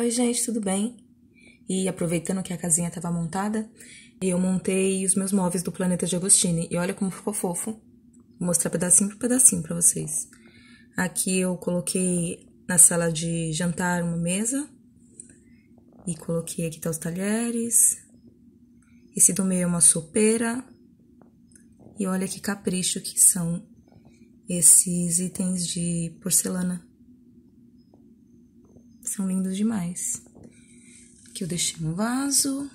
Oi, gente, tudo bem? E aproveitando que a casinha estava montada, eu montei os meus móveis do Planeta de Agostini. E olha como ficou fofo. Vou mostrar pedacinho por pedacinho para vocês. Aqui eu coloquei na sala de jantar uma mesa. E coloquei aqui tá os talheres. Esse do meio é uma sopeira. E olha que capricho que são esses itens de porcelana são lindos demais. Aqui eu deixei um vaso,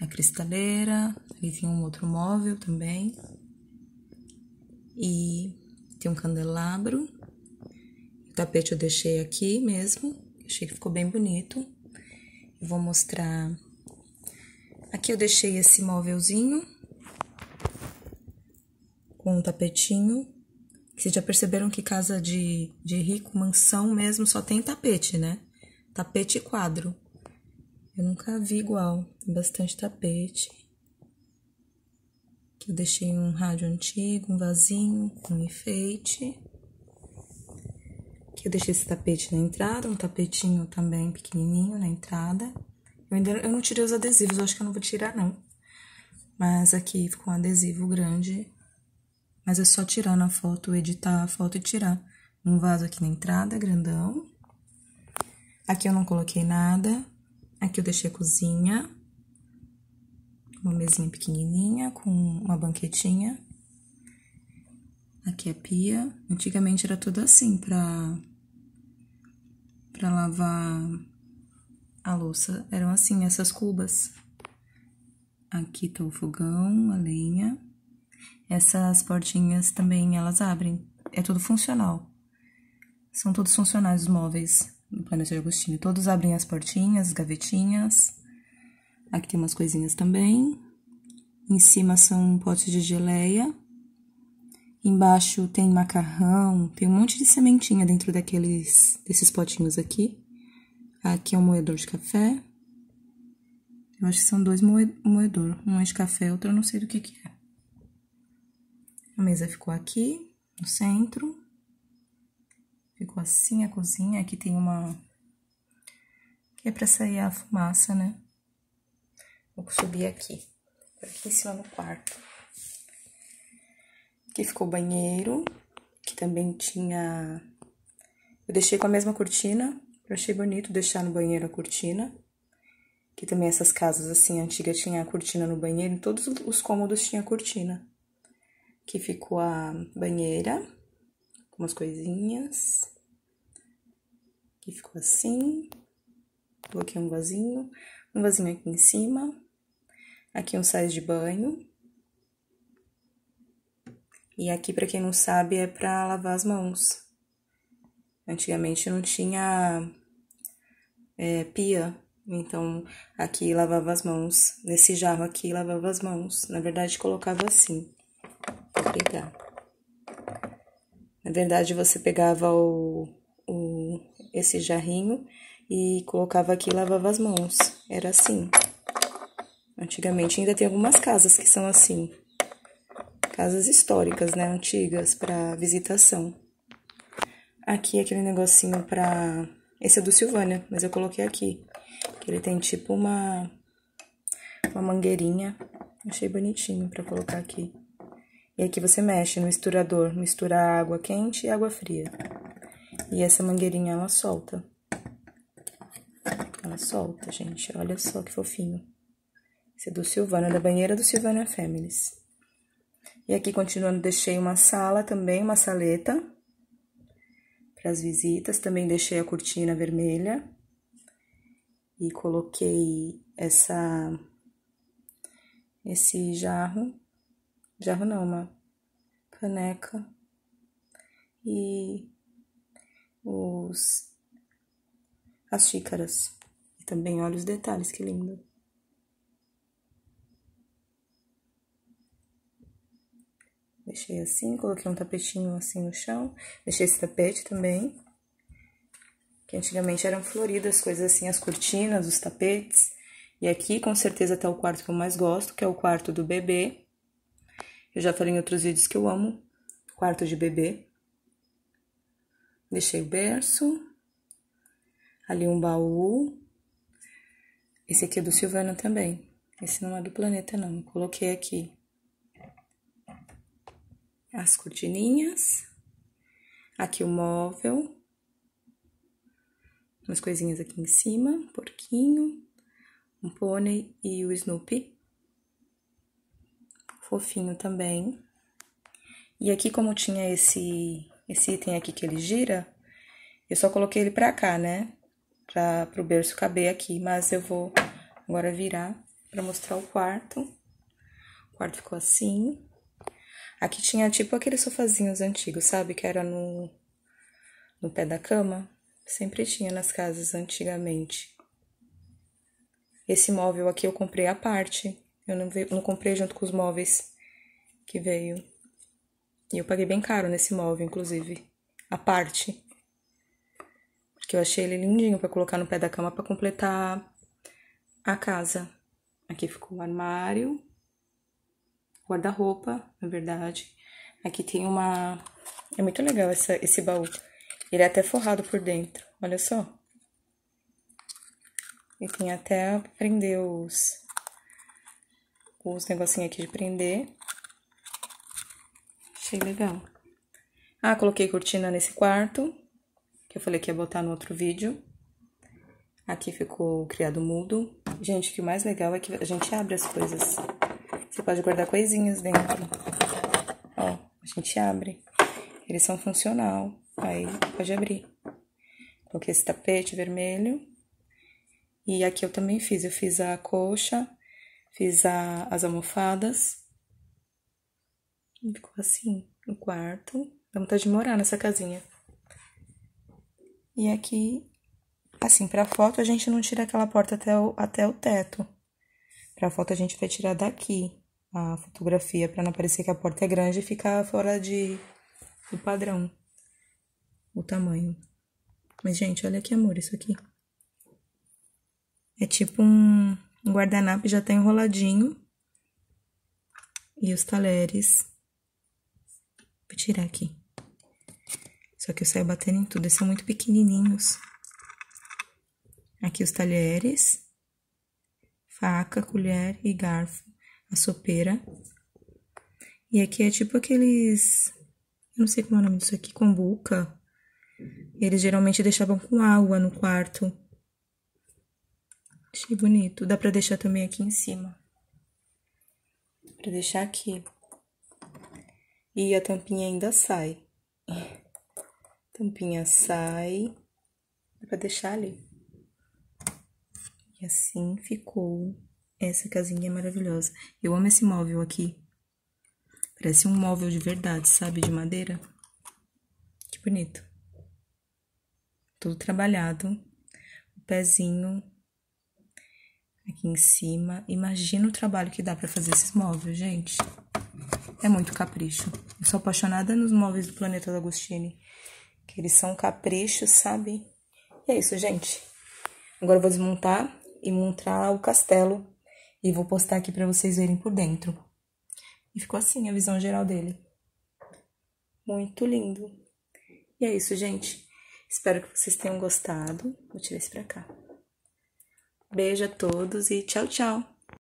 a é cristaleira, ali tem um outro móvel também. E tem um candelabro. O tapete eu deixei aqui mesmo, achei que ficou bem bonito. Eu vou mostrar. Aqui eu deixei esse móvelzinho com um tapetinho vocês já perceberam que casa de, de rico, mansão mesmo, só tem tapete, né? Tapete e quadro. Eu nunca vi igual. Tem bastante tapete. Aqui eu deixei um rádio antigo, um vasinho um enfeite. Aqui eu deixei esse tapete na entrada, um tapetinho também pequenininho na entrada. Eu ainda eu não tirei os adesivos, eu acho que eu não vou tirar, não. Mas aqui ficou um adesivo grande mas é só tirar na foto, editar a foto e tirar. Um vaso aqui na entrada, grandão. Aqui eu não coloquei nada. Aqui eu deixei a cozinha. Uma mesinha pequenininha com uma banquetinha. Aqui é a pia. Antigamente era tudo assim pra, pra lavar a louça. Eram assim, essas cubas. Aqui tá o fogão, a lenha essas portinhas também elas abrem. É tudo funcional. São todos funcionais os móveis do Planeta de Agostinho. Todos abrem as portinhas, gavetinhas. Aqui tem umas coisinhas também. Em cima são potes de geleia. Embaixo tem macarrão, tem um monte de sementinha dentro daqueles desses potinhos aqui. Aqui é um moedor de café. Eu acho que são dois moedor, um é de café, outro eu não sei do que, que é. A mesa ficou aqui, no centro. Ficou assim a cozinha. Aqui tem uma... Que é pra sair a fumaça, né? Vou subir aqui. Aqui em cima no quarto. Aqui ficou o banheiro. Que também tinha... Eu deixei com a mesma cortina. Eu achei bonito deixar no banheiro a cortina que também essas casas assim antigas tinha a cortina no banheiro, em todos os cômodos tinha cortina que ficou a banheira, umas coisinhas, que ficou assim, coloquei um vasinho, um vasinho aqui em cima, aqui um sais de banho, e aqui, para quem não sabe, é para lavar as mãos. Antigamente não tinha é, pia, então aqui lavava as mãos, nesse jarro aqui lavava as mãos, na verdade colocava assim. Na verdade, você pegava o, o, esse jarrinho e colocava aqui e lavava as mãos. Era assim. Antigamente ainda tem algumas casas que são assim. Casas históricas, né, antigas para visitação. Aqui é aquele negocinho para esse é do Silvânia, mas eu coloquei aqui. Que ele tem tipo uma uma mangueirinha. Achei bonitinho para colocar aqui. E aqui você mexe no misturador, mistura água quente e água fria. E essa mangueirinha ela solta. Ela solta, gente. Olha só que fofinho. Esse é do Silvana, é da banheira do Silvana Families. E aqui, continuando, deixei uma sala também, uma saleta para as visitas. Também deixei a cortina vermelha e coloquei essa esse jarro jarro não, uma caneca e os as xícaras. E também olha os detalhes, que lindo. Deixei assim, coloquei um tapetinho assim no chão. Deixei esse tapete também. Que antigamente eram floridas, coisas assim, as cortinas, os tapetes. E aqui, com certeza, tá o quarto que eu mais gosto, que é o quarto do bebê. Eu já falei em outros vídeos que eu amo. Quarto de bebê. Deixei o berço. Ali um baú. Esse aqui é do Silvana também. Esse não é do planeta, não. Eu coloquei aqui as cortininhas. Aqui o móvel. Umas coisinhas aqui em cima. Um porquinho. Um pônei e o Snoopy fofinho também. E aqui, como tinha esse, esse item aqui que ele gira, eu só coloquei ele pra cá, né? Pra, pro berço caber aqui, mas eu vou agora virar pra mostrar o quarto. O quarto ficou assim. Aqui tinha tipo aqueles sofazinhos antigos, sabe? Que era no, no pé da cama. Sempre tinha nas casas antigamente. Esse móvel aqui eu comprei à parte, eu não, não comprei junto com os móveis que veio. E eu paguei bem caro nesse móvel, inclusive. A parte. Porque eu achei ele lindinho para colocar no pé da cama para completar a casa. Aqui ficou o armário, guarda-roupa, na verdade. Aqui tem uma... É muito legal essa, esse baú. Ele é até forrado por dentro, olha só. E tem até prender os os negocinhos aqui de prender. Achei legal. Ah, coloquei cortina nesse quarto, que eu falei que ia botar no outro vídeo. Aqui ficou criado mudo. Gente, o que mais legal é que a gente abre as coisas. Você pode guardar coisinhas dentro. Ó, a gente abre. Eles são funcional. Aí pode abrir. Coloquei esse tapete vermelho. E aqui eu também fiz. Eu fiz a coxa Fiz a, as almofadas. E ficou assim, o quarto. Dá vontade de morar nessa casinha. E aqui, assim, pra foto a gente não tira aquela porta até o, até o teto. Pra foto a gente vai tirar daqui a fotografia, para não parecer que a porta é grande e ficar fora de, do padrão, o tamanho. Mas, gente, olha que amor isso aqui. É tipo um o guardanapo já tá enroladinho. E os talheres. Vou tirar aqui. Só que eu saio batendo em tudo, eles são muito pequenininhos. Aqui os talheres. Faca, colher e garfo. A sopeira. E aqui é tipo aqueles... Eu não sei como é o nome disso aqui, Combuca. Eles geralmente deixavam com água no quarto. Que bonito. Dá pra deixar também aqui em cima. Dá pra deixar aqui. E a tampinha ainda sai. Tampinha sai. Dá pra deixar ali. E assim ficou essa casinha maravilhosa. Eu amo esse móvel aqui. Parece um móvel de verdade, sabe? De madeira. Que bonito. Tudo trabalhado. O pezinho aqui em cima. Imagina o trabalho que dá para fazer esses móveis, gente. É muito capricho. Eu sou apaixonada nos móveis do Planeta do Agostini, que eles são caprichos, sabe? E é isso, gente. Agora eu vou desmontar e montar o castelo e vou postar aqui para vocês verem por dentro. E ficou assim a visão geral dele. Muito lindo. E é isso, gente. Espero que vocês tenham gostado. Vou tirar esse pra cá. Beijo a todos e tchau, tchau!